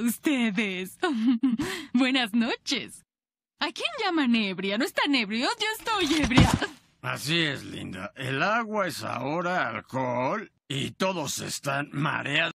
ustedes. Buenas noches. ¿A quién llaman ebria? ¿No están ebrios? Yo estoy ebria. Así es, Linda. El agua es ahora alcohol y todos están mareados.